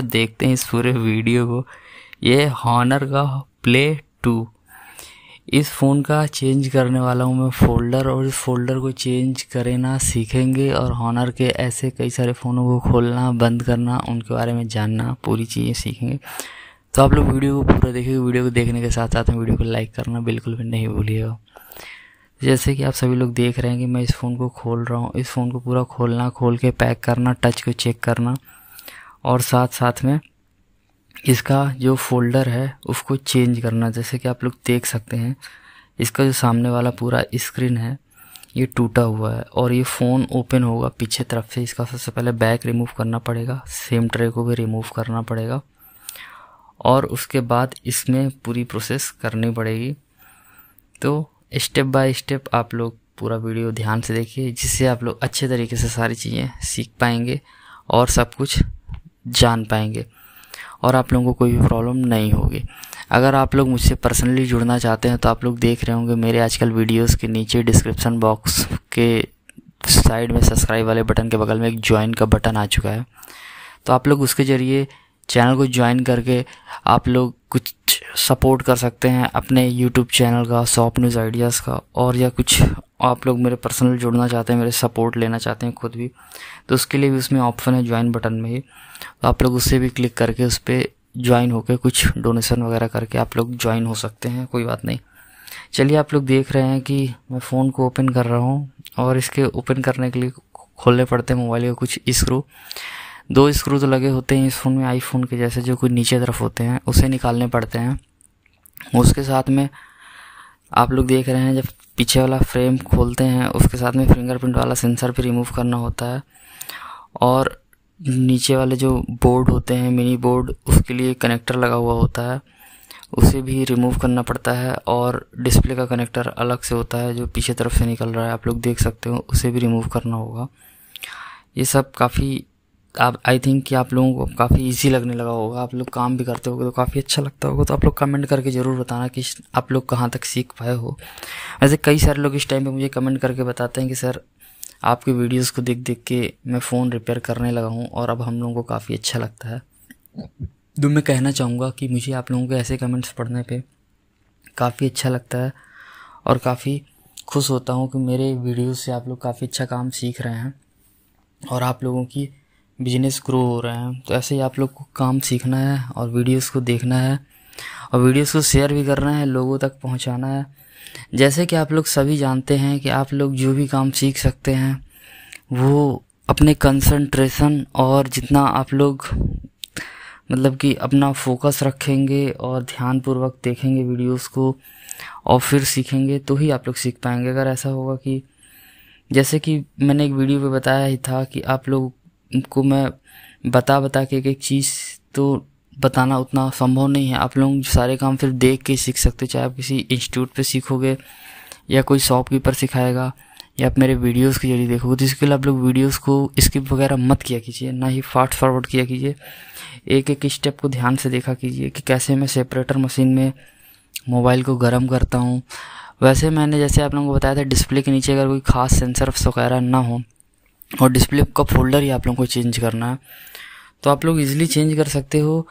क्या देखते हैं इस पूरे वीडियो को ये हॉनर का प्ले टू इस फ़ोन का चेंज करने वाला हूँ मैं फ़ोल्डर और इस फ़ोल्डर को चेंज करना सीखेंगे और हॉनर के ऐसे कई सारे फ़ोनों को खोलना बंद करना उनके बारे में जानना पूरी चीज़ें सीखेंगे तो आप लोग वीडियो को पूरा देखिएगा वीडियो को देखने के साथ साथ में वीडियो को लाइक करना बिल्कुल भी नहीं भूलिएगा जैसे कि आप सभी लोग देख रहे हैं कि मैं इस फ़ोन को खोल रहा हूँ इस फ़ोन को पूरा खोलना खोल के पैक करना टच को चेक करना और साथ साथ में इसका जो फोल्डर है उसको चेंज करना जैसे कि आप लोग देख सकते हैं इसका जो सामने वाला पूरा स्क्रीन है ये टूटा हुआ है और ये फ़ोन ओपन होगा पीछे तरफ से इसका सबसे पहले बैक रिमूव करना पड़ेगा सेम ट्रे को भी रिमूव करना पड़ेगा और उसके बाद इसमें पूरी प्रोसेस करनी पड़ेगी तो स्टेप बाय स्टेप आप लोग पूरा वीडियो ध्यान से देखिए जिससे आप लोग अच्छे तरीके से सारी चीज़ें सीख पाएंगे और सब कुछ जान पाएंगे और आप लोगों को कोई भी प्रॉब्लम नहीं होगी अगर आप लोग मुझसे पर्सनली जुड़ना चाहते हैं तो आप लोग देख रहे होंगे मेरे आजकल वीडियोस के नीचे डिस्क्रिप्शन बॉक्स के साइड में सब्सक्राइब वाले बटन के बगल में एक ज्वाइन का बटन आ चुका है तो आप लोग उसके ज़रिए चैनल को ज्वाइन करके आप लोग कुछ सपोर्ट कर सकते हैं अपने यूट्यूब चैनल का शॉप न्यूज़ आइडियाज़ का और या कुछ आप लोग मेरे पर्सनल जुड़ना चाहते हैं मेरे सपोर्ट लेना चाहते हैं खुद भी तो उसके लिए भी उसमें ऑप्शन है ज्वाइन बटन में ही तो आप लोग उससे भी क्लिक करके उस पर ज्वाइन होकर कुछ डोनेशन वगैरह करके आप लोग ज्वाइन हो सकते हैं कोई बात नहीं चलिए आप लोग देख रहे हैं कि मैं फ़ोन को ओपन कर रहा हूँ और इसके ओपन करने के लिए खोलने पड़ते हैं मोबाइल के कुछ स्क्रू दो स्क्रू तो लगे होते हैं इस फ़ोन में आईफोन के जैसे जो कुछ नीचे तरफ होते हैं उसे निकालने पड़ते हैं उसके साथ में आप लोग देख रहे हैं जब पीछे वाला फ्रेम खोलते हैं उसके साथ में फिंगरप्रिंट वाला सेंसर भी रिमूव करना होता है और नीचे वाले जो बोर्ड होते हैं मिनी बोर्ड उसके लिए कनेक्टर लगा हुआ होता है उसे भी रिमूव करना पड़ता है और डिस्प्ले का कनेक्टर अलग से होता है जो पीछे तरफ से निकल रहा है आप लोग देख सकते हो उसे भी रिमूव करना होगा ये सब काफ़ी आप आई थिंक कि आप लोगों को काफ़ी इजी लगने लगा होगा आप लोग काम भी करते होगे तो काफ़ी अच्छा लगता होगा तो आप लोग कमेंट करके ज़रूर बताना कि आप लोग कहाँ तक सीख पाए हो वैसे कई सारे लोग इस टाइम पे मुझे कमेंट करके बताते हैं कि सर आपके वीडियोस को देख देख के मैं फ़ोन रिपेयर करने लगा हूँ और अब हम लोगों को काफ़ी अच्छा लगता है तो मैं कहना चाहूँगा कि मुझे आप लोगों के ऐसे कमेंट्स पढ़ने पे काफ़ी अच्छा लगता है और काफ़ी खुश होता हूँ कि मेरे वीडियो से आप लोग काफ़ी अच्छा काम सीख रहे हैं और आप लोगों की बिजनेस ग्रो हो रहे हैं तो ऐसे ही आप लोग को काम सीखना है और वीडियोस को देखना है और वीडियोस को शेयर भी करना है लोगों तक पहुंचाना है जैसे कि आप लोग सभी जानते हैं कि आप लोग जो भी काम सीख सकते हैं वो अपने कंसंट्रेशन और जितना आप लोग मतलब कि अपना फोकस रखेंगे और ध्यानपूर्वक देखेंगे वीडियोस को और फिर सीखेंगे तो ही आप लोग सीख पाएंगे अगर ऐसा होगा कि जैसे कि मैंने एक वीडियो पे बताया ही था कि आप लोग को मैं बता बता के एक एक चीज़ तो बताना उतना संभव नहीं है आप लोग सारे काम सिर्फ देख के सीख सकते हो चाहे आप किसी इंस्टीट्यूट पे सीखोगे या कोई शॉपकीपर सिखाएगा या आप मेरे वीडियोस के जरिए देखोगे तो इसके लिए आप लोग वीडियोस को स्किप वगैरह मत किया कीजिए ना ही फास्ट फॉरवर्ड किया कीजिए एक एक स्टेप को ध्यान से देखा कीजिए कि कैसे मैं सेपरेटर मशीन में मोबाइल को गर्म करता हूँ वैसे मैंने जैसे आप लोगों को बताया था डिस्प्ले के नीचे अगर कोई खास सेंसर वगैरह ना हो और डिस्प्ले का फोल्डर ही आप लोगों को चेंज करना है तो आप लोग इजीली चेंज कर सकते हो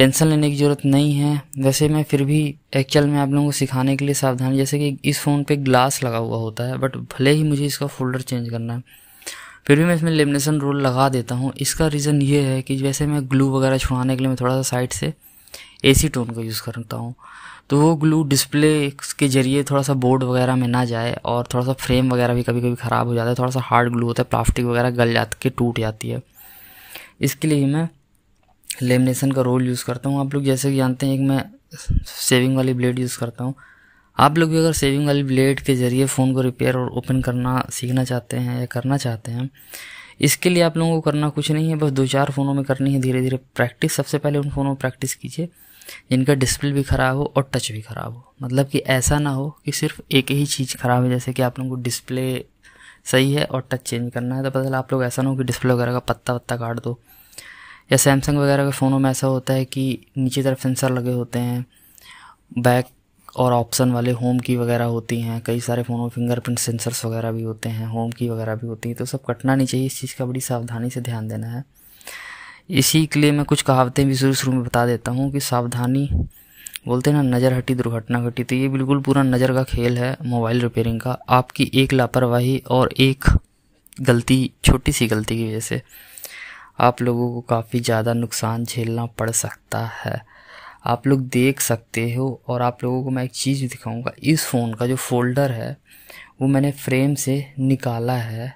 टेंशन लेने की ज़रूरत नहीं है वैसे मैं फिर भी एक्चुअल में आप लोगों को सिखाने के लिए सावधानी जैसे कि इस फ़ोन पे ग्लास लगा हुआ होता है बट भले ही मुझे इसका फोल्डर चेंज करना है फिर भी मैं इसमें लेमिनेशन रोल लगा देता हूँ इसका रीज़न ये है कि वैसे मैं ग्लू वगैरह छुड़ाने के लिए मैं थोड़ा सा साइड से ए टोन का यूज़ करता हूँ तो वो ग्लू डिस्प्ले के ज़रिए थोड़ा सा बोर्ड वगैरह में ना जाए और थोड़ा सा फ्रेम वगैरह भी कभी कभी ख़राब हो जाता है थोड़ा सा हार्ड ग्लू होता है प्लास्टिक वगैरह गल जा के टूट जाती है इसके लिए मैं लेमिनेशन का रोल यूज़ करता हूँ आप लोग जैसे कि जानते हैं एक मैं सेविंग वाली ब्लेड यूज़ करता हूँ आप लोग भी अगर सेविंग वाली ब्लेड के ज़रिए फ़ोन को रिपेयर और ओपन करना सीखना चाहते हैं या करना चाहते हैं इसके लिए आप लोगों को करना कुछ नहीं है बस दो चार फ़ोनों में करनी है धीरे धीरे प्रैक्टिस सबसे पहले उन फ़ोनों में प्रैक्टिस कीजिए जिनका डिस्प्ले भी ख़राब हो और टच भी ख़राब हो मतलब कि ऐसा ना हो कि सिर्फ एक ही चीज़ ख़राब है जैसे कि आप लोगों को डिस्प्ले सही है और टच चेंज करना है तो पता चला आप लोग ऐसा ना हो कि डिस्प्ले वगैरह का पत्ता वत्ता काट दो या सैमसंग वगैरह के फ़ोनों में ऐसा होता है कि नीचे तरफ सेंसर लगे होते हैं बैक और ऑप्शन वाले होम की वगैरह होती हैं कई सारे फ़ोनों में फिंगरप्रिंट सेंसर्स वगैरह भी होते हैं होम की वगैरह भी होती हैं तो सब कटना नहीं चाहिए इस चीज़ का बड़ी सावधानी से ध्यान देना है इसी के लिए मैं कुछ कहावतें भी शुरू शुरू में बता देता हूँ कि सावधानी बोलते हैं ना नज़र हटी दुर्घटना घटी तो ये बिल्कुल पूरा नज़र का खेल है मोबाइल रिपेयरिंग का आपकी एक लापरवाही और एक गलती छोटी सी गलती की वजह से आप लोगों को काफ़ी ज़्यादा नुकसान झेलना पड़ सकता है आप लोग देख सकते हो और आप लोगों को मैं एक चीज़ दिखाऊंगा इस फ़ोन का जो फोल्डर है वो मैंने फ्रेम से निकाला है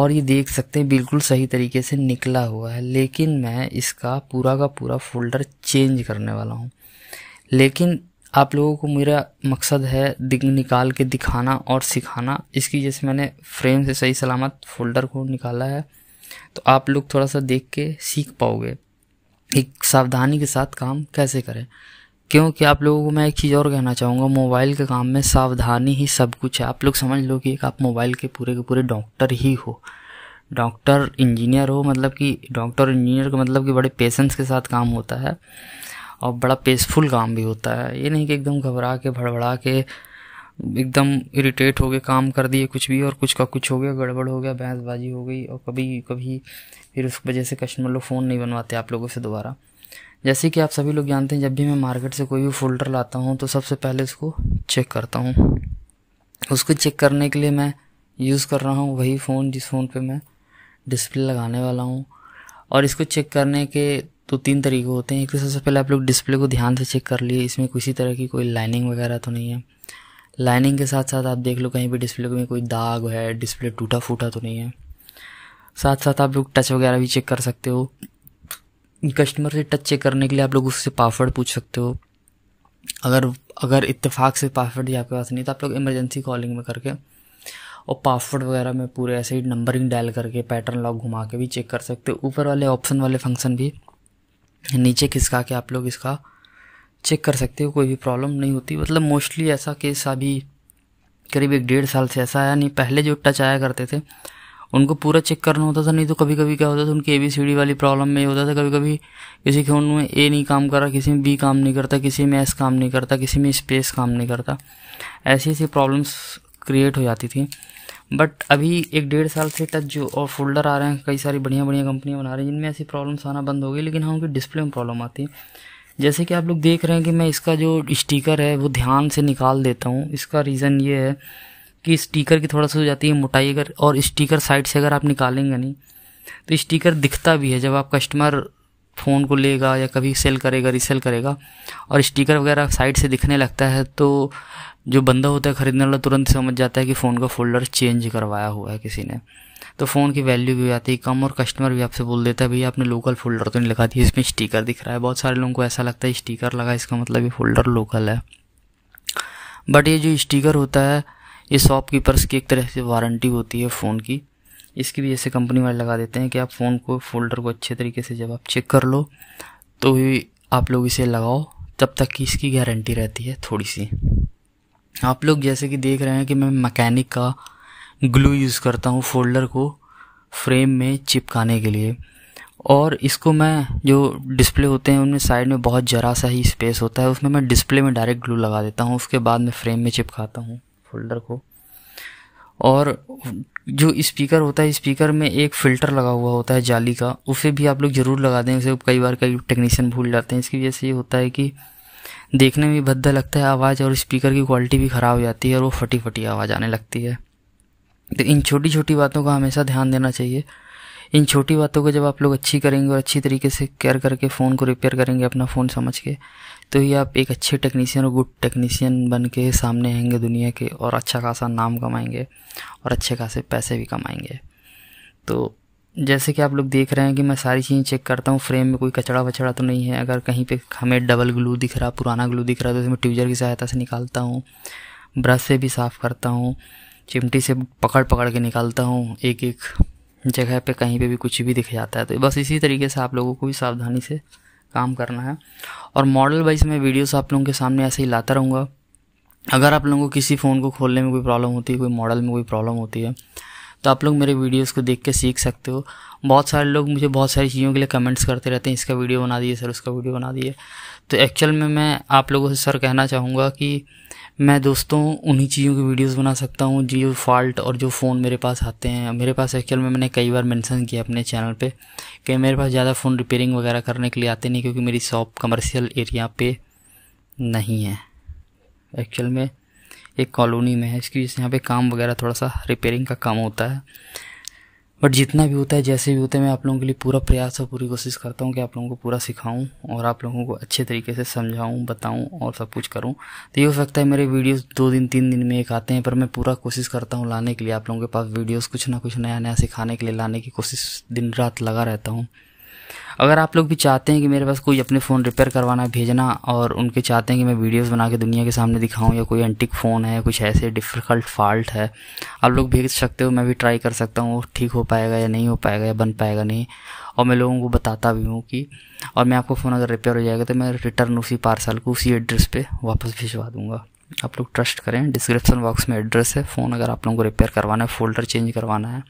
और ये देख सकते हैं बिल्कुल सही तरीके से निकला हुआ है लेकिन मैं इसका पूरा का पूरा फोल्डर चेंज करने वाला हूँ लेकिन आप लोगों को मेरा मकसद है निकाल के दिखाना और सिखाना इसकी वजह से मैंने फ्रेम से सही सलामत फोल्डर को निकाला है तो आप लोग थोड़ा सा देख के सीख पाओगे एक सावधानी के साथ काम कैसे करें क्योंकि आप लोगों को मैं एक चीज़ और कहना चाहूँगा मोबाइल के काम में सावधानी ही सब कुछ है आप लोग समझ लो कि एक आप मोबाइल के पूरे के पूरे डॉक्टर ही हो डॉक्टर इंजीनियर हो मतलब कि डॉक्टर इंजीनियर का मतलब कि बड़े पेशेंस के साथ काम होता है और बड़ा पेसफुल काम भी होता है ये नहीं कि एकदम घबरा के भड़बड़ा के एकदम इरिटेट हो गए काम कर दिए कुछ भी और कुछ का कुछ हो गया गड़बड़ हो गया बहसबाजी हो गई और कभी कभी फिर उस वजह से कस्टमर लोग फ़ोन नहीं बनवाते आप लोगों से दोबारा जैसे कि आप सभी लोग जानते हैं जब भी मैं मार्केट से कोई भी फोल्डर लाता हूँ तो सबसे पहले उसको चेक करता हूँ उसको चेक करने के लिए मैं यूज़ कर रहा हूँ वही फ़ोन जिस फ़ोन पर मैं डिस्प्ले लगाने वाला हूँ और इसको चेक करने के तो तीन तरीके होते हैं एक तो सबसे पहले आप लोग डिस्प्ले को ध्यान से चेक कर लिए इसमें किसी तरह की कोई लाइनिंग वगैरह तो नहीं है लाइनिंग के साथ साथ आप देख लो कहीं भी डिस्प्ले में कोई दाग है डिस्प्ले टूटा फूटा तो नहीं है साथ साथ आप लोग टच वगैरह भी चेक कर सकते हो कस्टमर से टच चेक करने के लिए आप लोग उससे पासवर्ड पूछ सकते हो अगर अगर इत्तेफाक से पासवर्ड भी आपके पास नहीं तो आप लोग इमरजेंसी कॉलिंग में करके और पासवर्ड वगैरह में पूरे ऐसे ही नंबरिंग डायल करके पैटर्न लॉक घुमा के भी चेक कर सकते हो ऊपर वाले ऑप्शन वाले फंक्शन भी नीचे खिसका के आप लोग इसका चेक कर सकते हो कोई भी प्रॉब्लम नहीं होती मतलब मोस्टली ऐसा केस अभी करीब एक डेढ़ साल से ऐसा आया नहीं पहले जो टच आया करते थे उनको पूरा चेक करना होता था नहीं तो कभी कभी क्या होता था उनकी ए बी सी डी वाली प्रॉब्लम में होता था कभी कभी किसी के उनमें ए नहीं काम कर रहा किसी में बी काम नहीं करता किसी में एस काम नहीं करता किसी में स्पेस काम नहीं करता ऐसी ऐसी प्रॉब्लम्स क्रिएट हो जाती थी बट अभी एक डेढ़ साल से टच जो और फोल्डर आ रहे हैं कई सारी बढ़िया बढ़िया कंपनियाँ बना रही हैं जिनमें ऐसी प्रॉब्लम्स आना बंद हो गई लेकिन हाँ उनकी डिस्प्ले में प्रॉब्लम आती है जैसे कि आप लोग देख रहे हैं कि मैं इसका जो स्टिकर है वो ध्यान से निकाल देता हूँ इसका रीज़न ये है कि स्टिकर की थोड़ा सा हो जाती है मोटाई अगर और स्टिकर साइड से अगर आप निकालेंगे नहीं तो स्टिकर दिखता भी है जब आप कस्टमर फ़ोन को लेगा या कभी सेल करेगा रीसेल करेगा और स्टिकर वगैरह साइड से दिखने लगता है तो जो बंदा होता है ख़रीदने वाला तुरंत समझ जाता है कि फ़ोन का फोल्डर चेंज करवाया हुआ है किसी ने तो फ़ोन की वैल्यू भी आती है कम और कस्टमर भी आपसे बोल देता है भैया आपने लोकल फोल्डर तो नहीं लगा दिया इसमें स्टिकर दिख रहा है बहुत सारे लोगों को ऐसा लगता है स्टिकर लगा इसका मतलब ये फोल्डर लोकल है बट ये जो स्टिकर होता है ये शॉपकीपर्स की एक तरह से वारंटी होती है फ़ोन की इसकी भी ऐसे कंपनी वाले लगा देते हैं कि आप फ़ोन को फोल्डर को अच्छे तरीके से जब आप चेक कर लो तो ही आप लोग इसे लगाओ तब तक की इसकी गारंटी रहती है थोड़ी सी आप लोग जैसे कि देख रहे हैं कि मैं मैकेनिक का ग्लू यूज़ करता हूँ फोल्डर को फ्रेम में चिपकाने के लिए और इसको मैं जो डिस्प्ले होते हैं उनमें साइड में बहुत ज़रा सा ही स्पेस होता है उसमें मैं डिस्प्ले में डायरेक्ट ग्लू लगा देता हूँ उसके बाद मैं फ्रेम में चिपकाता हूँ फोल्डर को और जो स्पीकर होता है स्पीकर में एक फ़िल्टर लगा हुआ होता है जाली का उसे भी आप लोग ज़रूर लगा दें उसे कई बार कई टेक्नीशियन भूल जाते हैं इसकी वजह से ये होता है कि देखने में भी भद्दा लगता है आवाज़ और स्पीकर की क्वालिटी भी ख़राब हो जाती है और वो फटी फटी आवाज़ आने लगती है तो इन छोटी छोटी बातों का हमेशा ध्यान देना चाहिए इन छोटी बातों को जब आप लोग अच्छी करेंगे और अच्छी तरीके से केयर करके फ़ोन को रिपेयर करेंगे अपना फ़ोन समझ के तो ये आप एक अच्छे टेक्नीशियन और गुड टेक्नीशियन बन के सामने आएंगे दुनिया के और अच्छा खासा नाम कमाएंगे और अच्छे खासे पैसे भी कमाएंगे तो जैसे कि आप लोग देख रहे हैं कि मैं सारी चीज़ें चेक करता हूँ फ्रेम में कोई कचड़ा वचड़ा तो नहीं है अगर कहीं पे हमें डबल ग्लू दिख रहा पुराना ग्लू दिख रहा तो उसमें मैं ट्यूजर की सहायता से निकालता हूँ ब्रश से भी साफ़ करता हूँ चिमटी से पकड़ पकड़ के निकालता हूँ एक एक जगह पे कहीं पे भी कुछ भी दिख जाता है तो बस इसी तरीके से आप लोगों को भी सावधानी से काम करना है और मॉडल वाइज मैं वीडियोस आप लोगों के सामने ऐसे ही लाता रहूँगा अगर आप लोगों को किसी फ़ोन को खोलने में कोई प्रॉब्लम होती है कोई मॉडल में कोई प्रॉब्लम होती है तो आप लोग मेरे वीडियोस को देख के सीख सकते हो बहुत सारे लोग मुझे बहुत सारी चीज़ों के लिए कमेंट्स करते रहते हैं इसका वीडियो बना दिए सर उसका वीडियो बना दिए तो एक्चुअल में मैं आप लोगों से सर कहना चाहूँगा कि मैं दोस्तों उन्हीं चीज़ों की वीडियोस बना सकता हूँ जो फॉल्ट और जो फ़ोन मेरे पास आते हैं मेरे पास एक्चुअल में मैंने कई बार मेंशन किया अपने चैनल पे कि मेरे पास ज़्यादा फ़ोन रिपेयरिंग वगैरह करने के लिए आते नहीं क्योंकि मेरी शॉप कमर्शियल एरिया पे नहीं है एक्चुअल में एक कॉलोनी में है इसकी वजह से यहाँ पर काम वगैरह थोड़ा सा रिपेयरिंग का काम होता है बट जितना भी होता है जैसे भी होता है मैं आप लोगों के लिए पूरा प्रयास और पूरी कोशिश करता हूँ कि आप लोगों को पूरा सिखाऊँ और आप लोगों को अच्छे तरीके से समझाऊँ बताऊँ और सब कुछ करूँ तो ये हो सकता है मेरे वीडियोस दो दिन तीन दिन में एक आते हैं पर मैं पूरा कोशिश करता हूँ लाने के लिए आप लोगों के पास वीडियोज़ कुछ ना कुछ नया नया सिखाने के लिए लाने की कोशिश दिन रात लगा रहता हूँ अगर आप लोग भी चाहते हैं कि मेरे पास कोई अपने फ़ोन रिपेयर करवाना भेजना और उनके चाहते हैं कि मैं वीडियोस बना के दुनिया के सामने दिखाऊं या कोई एंटिक फ़ोन है कुछ ऐसे डिफ़िकल्ट फॉल्ट है आप लोग भेज सकते हो मैं भी ट्राई कर सकता हूँ ठीक हो पाएगा या नहीं हो पाएगा या बन पाएगा नहीं और मैं लोगों को बताता भी हूँ कि और मैं आपको फ़ोन अगर रिपेयर हो जाएगा तो मैं रिटर्न उसी पार्सल को उसी एड्रेस पर वापस भिजवा दूँगा आप लोग ट्रस्ट करें डिस्क्रिप्शन बॉक्स में एड्रेस है फ़ोन अगर आप लोगों को रिपेयर करवाना है फोल्डर चेंज करवाना है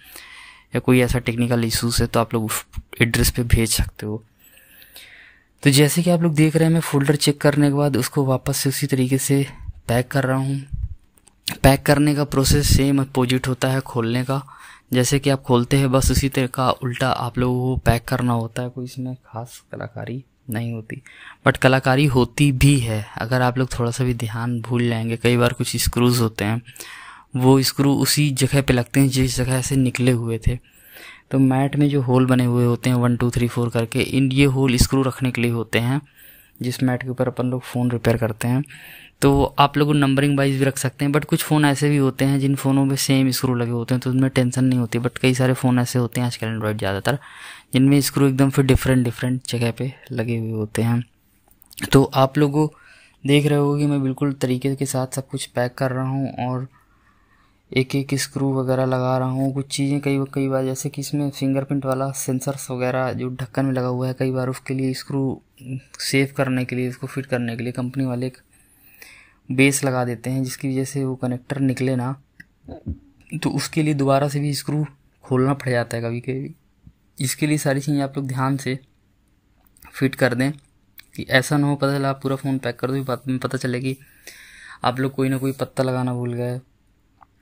या कोई ऐसा टेक्निकल इशूज़ है तो आप लोग उस एड्रेस पे भेज सकते हो तो जैसे कि आप लोग देख रहे हैं मैं फोल्डर चेक करने के बाद उसको वापस से उसी तरीके से पैक कर रहा हूँ पैक करने का प्रोसेस सेम अपोजिट होता है खोलने का जैसे कि आप खोलते हैं बस उसी तरह का उल्टा आप लोगों को पैक करना होता है कोई इसमें खास कलाकारी नहीं होती बट कलाकारी होती भी है अगर आप लोग थोड़ा सा भी ध्यान भूल जाएंगे कई बार कुछ स्क्रूज़ होते हैं वो स्क्रू उसी जगह पे लगते हैं जिस जगह से निकले हुए थे तो मैट में जो होल बने हुए होते हैं वन टू थ्री फोर करके इन ये होल स्क्रू रखने के लिए होते हैं जिस मैट के ऊपर अपन लोग फ़ोन रिपेयर करते हैं तो आप लोग नंबरिंग वाइज भी रख सकते हैं बट कुछ फ़ोन ऐसे भी होते हैं जिन फ़ोनों में सेम स्क्रू लगे होते हैं तो उनमें टेंशन नहीं होती बट कई सारे फ़ोन ऐसे होते हैं आजकल एंड्रॉयड ज़्यादातर जिनमें स्क्रू एकदम फिर डिफरेंट डिफरेंट जगह पर लगे हुए होते हैं तो आप लोगों देख रहे हो कि मैं बिल्कुल तरीके के साथ सब कुछ पैक कर रहा हूँ और एक एक स्क्रू वगैरह लगा रहा हूँ कुछ चीज़ें कई कई बार जैसे कि इसमें फिंगरप्रिंट वाला सेंसर्स वगैरह जो ढक्कन में लगा हुआ है कई बार उसके लिए स्क्रू सेव करने के लिए उसको फिट करने के लिए कंपनी वाले एक बेस लगा देते हैं जिसकी वजह से वो कनेक्टर निकले ना तो उसके लिए दोबारा से भी स्क्रू खोलना पड़ जाता है कभी कभी इसके लिए सारी चीज़ें आप लोग ध्यान से फिट कर दें कि ऐसा ना हो पता चला आप पूरा फ़ोन पैक कर दो बाद में पता चले कि आप लोग कोई ना कोई पत्ता लगाना भूल गए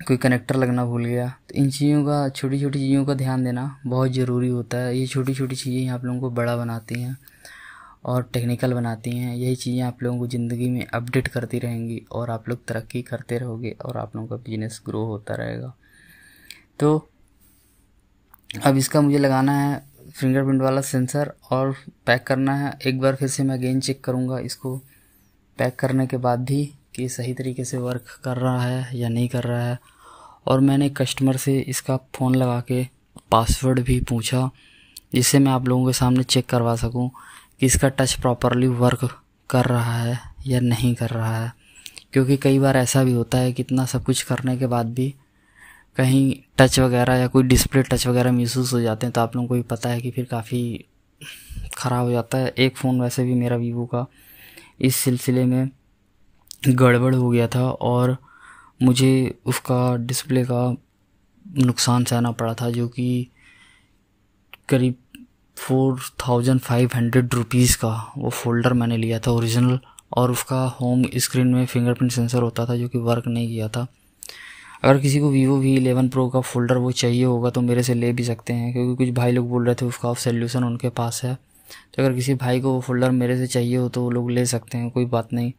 कोई कनेक्टर लगना भूल गया तो इन चीज़ों का छोटी छोटी चीज़ों का ध्यान देना बहुत ज़रूरी होता है ये छोटी छोटी चीज़ें आप लोगों को बड़ा बनाती हैं और टेक्निकल बनाती हैं यही चीज़ें आप लोगों को ज़िंदगी में अपडेट करती रहेंगी और आप लोग तरक्की करते रहोगे और आप लोगों का बिजनेस ग्रो होता रहेगा तो अब इसका मुझे लगाना है फिंगरप्रिंट वाला सेंसर और पैक करना है एक बार फिर से मैं अगेन चेक करूँगा इसको पैक करने के बाद भी कि सही तरीके से वर्क कर रहा है या नहीं कर रहा है और मैंने कस्टमर से इसका फ़ोन लगा के पासवर्ड भी पूछा जिससे मैं आप लोगों के सामने चेक करवा सकूं कि इसका टच प्रॉपरली वर्क कर रहा है या नहीं कर रहा है क्योंकि कई बार ऐसा भी होता है कि इतना सब कुछ करने के बाद भी कहीं टच वगैरह या कोई डिस्प्ले टच वगैरह महसूस हो जाते हैं तो आप लोगों को भी पता है कि फिर काफ़ी ख़राब हो जाता है एक फ़ोन वैसे भी मेरा वीवो का इस सिलसिले में गड़बड़ हो गया था और मुझे उसका डिस्प्ले का नुकसान सहना पड़ा था जो कि करीब four thousand five hundred rupees का वो फोल्डर मैंने लिया था ओरिजिनल और उसका होम स्क्रीन में फिंगरप्रिंट सेंसर होता था जो कि वर्क नहीं किया था अगर किसी को वीवो वी इलेवन प्रो का फोल्डर वो चाहिए होगा तो मेरे से ले भी सकते हैं क्योंकि कुछ भाई लोग बोल रहे थे उसका सोल्यूशन उनके पास है तो अगर किसी भाई को वो फोल्डर मेरे से चाहिए हो तो वो लोग ले सकते हैं कोई बात नहीं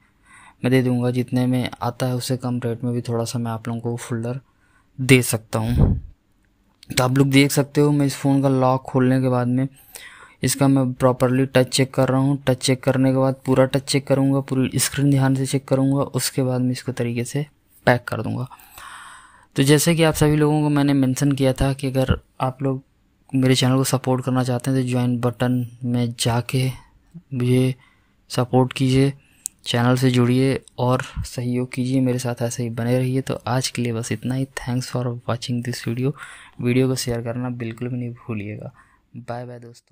मैं दे दूँगा जितने में आता है उससे कम रेट में भी थोड़ा सा मैं आप लोगों को फोल्डर दे सकता हूँ तो आप लोग देख सकते हो मैं इस फ़ोन का लॉक खोलने के बाद में इसका मैं प्रॉपरली टच चेक कर रहा हूँ टच चेक करने के बाद पूरा टच चेक करूँगा पूरी स्क्रीन ध्यान से चेक करूँगा उसके बाद मैं इसको तरीके से पैक कर दूँगा तो जैसे कि आप सभी लोगों को मैंने मेंशन किया था कि अगर आप लोग मेरे चैनल को सपोर्ट करना चाहते हैं तो ज्वाइन बटन में जाके मुझे सपोर्ट कीजिए चैनल से जुड़िए और सहयोग कीजिए मेरे साथ ऐसे ही बने रहिए तो आज के लिए बस इतना ही thanks for watching this video video को शेयर करना बिल्कुल भी नहीं भूलिएगा बाय बाय दोस्तों